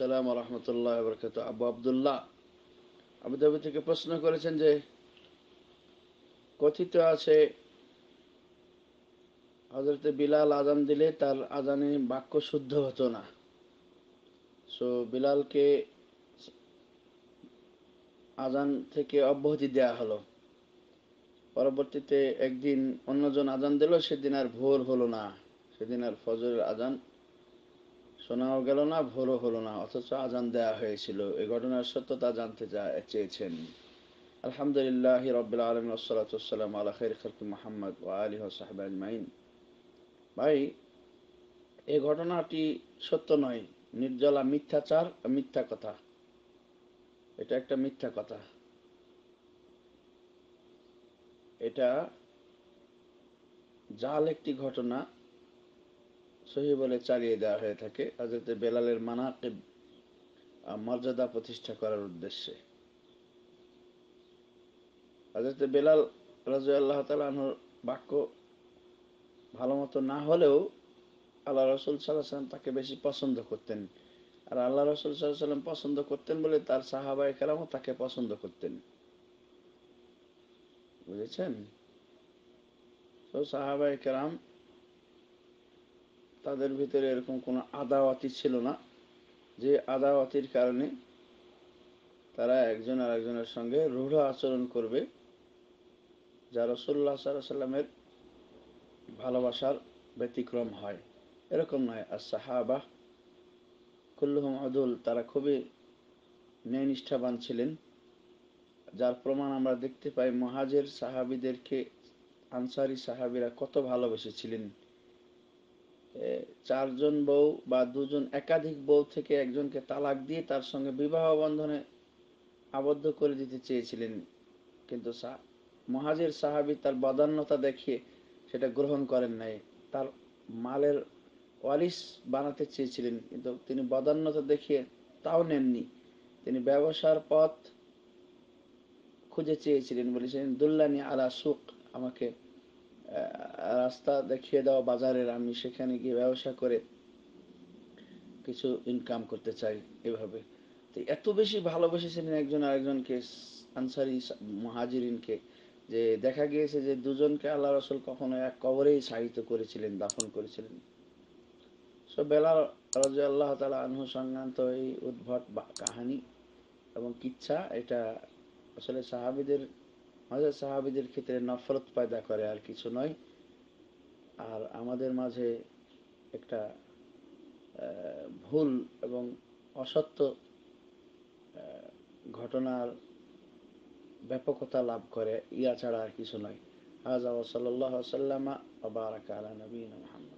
সালাম রহমতুল্লাহ বরকাত আবু আবদুল্লাহ আবুধাবি থেকে প্রশ্ন করেছেন যে কথিত আছে হজরতে বিলাল আজান দিলে তার আজানে বাক্য শুদ্ধ হতো না সো বিলালকে আজান থেকে অব্যাহতি দেয়া হলো পরবর্তীতে একদিন অন্যজন আজান দিল সেদিন আর ভোর হলো না সেদিন আর ফজরের আজান শোনাও গেল না ভোরও হলো না অথচ আজান দেয়া হয়েছিল এ ঘটনার সত্যতা জানতে চেয়েছেন আলহামদুলিল্লাহ রবিল আলম আসসালাতাম আল্লাহ খরকি মোহাম্মদ ও আলী সাহেব আজমাইন ভাই এ ঘটনাটি সত্য নয় নির্জলা মিথ্যাচার মিথ্যা কথা এটা একটা মিথ্যা কথা এটা জাল একটি ঘটনা সহি বলে চালিয়ে দেওয়া হয়ে থাকে হাজরতে বেলালের মানাকে মর্যাদা প্রতিষ্ঠা করার উদ্দেশ্যে হাজরতে বেলাল রাজু আল্লাহ তালুর বাক্য ভালো মতো না হলেও আল্লাহ রসুল সাল্লাহ সাল্লাম তাকে বেশি পছন্দ করতেন আর আল্লাহ রসুল সাল্লাহ সাল্লাম পছন্দ করতেন বলে তার সাহাবাই কেরামও তাকে পছন্দ করতেন বুঝেছেন তো সাহাবায় কেরাম তাদের ভিতরে এরকম কোনো আদাওয়াতি ছিল না যে আদাওয়াতির কারণে তারা একজন আর একজনের সঙ্গে রুঢ় আচরণ করবে যা রসল্লা সাল্লামের ভালোবাসার ব্যতিক্রম হয় এরকম নয় আর সাহাবাহ কুল্লুহম আদুল তারা খুবই ন্যায়নিষ্ঠাবান ছিলেন যার প্রমাণ আমরা দেখতে পাই মহাজের সাহাবিদেরকে আনসারি সাহাবিরা কত ভালোবেসেছিলেন চারজন বউ বা দুজন একাধিক বউ থেকে একজনকে তালাক দিয়ে তার সঙ্গে বিবাহ বন্ধনে আবদ্ধ করে দিতে চেয়েছিলেন কিন্তু মহাজের সাহাবি তার বদান্যতা দেখিয়ে সেটা গ্রহণ করেন নাই তার মালের ওয়ালিশ বানাতে চেয়েছিলেন কিন্তু তিনি বদান্যতা দেখিয়ে তাও নেননি তিনি ব্যবসার পথ খুঁজে চেয়েছিলেন বলেছিলেন দুল্লানি আলা সুখ আমাকে রাস্তা দেখিয়ে দাও বাজারের আমি সেখানে গিয়ে ব্যবসা করে কিছু ইনকাম করতে চাই এভাবে তো এত বেশি ভালোবেসেছিলেন একজন আরেকজনকে আনসারি মহাজিরিনকে যে দেখা গিয়েছে যে দুজনকে আল্লাহ রসুল কখনো এক কবরেই সাহিত করেছিলেন দাফন করেছিলেন সো বেলা রাজু আল্লাহ তালা আনহু সংক্রান্ত এই উদ্ভট কাহানি এবং কিচ্ছা এটা আসলে সাহাবিদের হজরত সাহাবিদের ক্ষেত্রে নফরত পায়দা করে আর কিছু নয় আর আমাদের মাঝে একটা ভুল এবং অসত্য ঘটনার ব্যাপকতা লাভ করে ইয়া ছাড়া আর কিছু নয় আবার সাল্লাহ সাল্লামা আবার কালা নবীন মোহাম্মদ